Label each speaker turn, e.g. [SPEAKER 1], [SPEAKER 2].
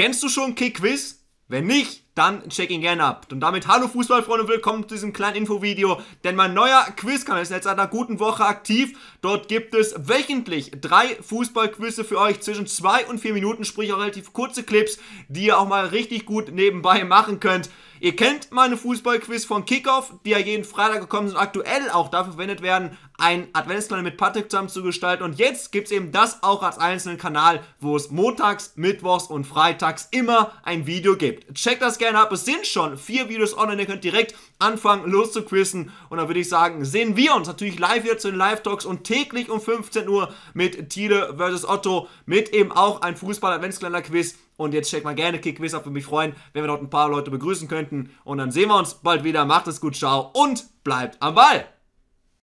[SPEAKER 1] Kennst du schon Kickquiz? Wenn nicht, dann check ihn gerne ab. Und damit hallo Fußballfreunde und willkommen zu diesem kleinen Infovideo, denn mein neuer Quizkanal ist jetzt seit einer guten Woche aktiv. Dort gibt es wöchentlich drei Fußballquizze für euch zwischen zwei und vier Minuten, sprich auch relativ kurze Clips, die ihr auch mal richtig gut nebenbei machen könnt. Ihr kennt meine Fußballquiz von Kickoff, die ja jeden Freitag gekommen sind und aktuell auch dafür verwendet werden einen Adventskalender mit Patrick zusammen zu gestalten. Und jetzt gibt es eben das auch als einzelnen Kanal, wo es montags, mittwochs und freitags immer ein Video gibt. Checkt das gerne ab. Es sind schon vier Videos online. Ihr könnt direkt anfangen, loszuquissen. Und dann würde ich sagen, sehen wir uns natürlich live hier zu den Live-Talks und täglich um 15 Uhr mit Thiele vs. Otto, mit eben auch ein Fußball-Adventskalender-Quiz. Und jetzt checkt mal gerne Kickquiz ab. Würde mich freuen, wenn wir dort ein paar Leute begrüßen könnten. Und dann sehen wir uns bald wieder. Macht es gut, ciao und bleibt am Ball!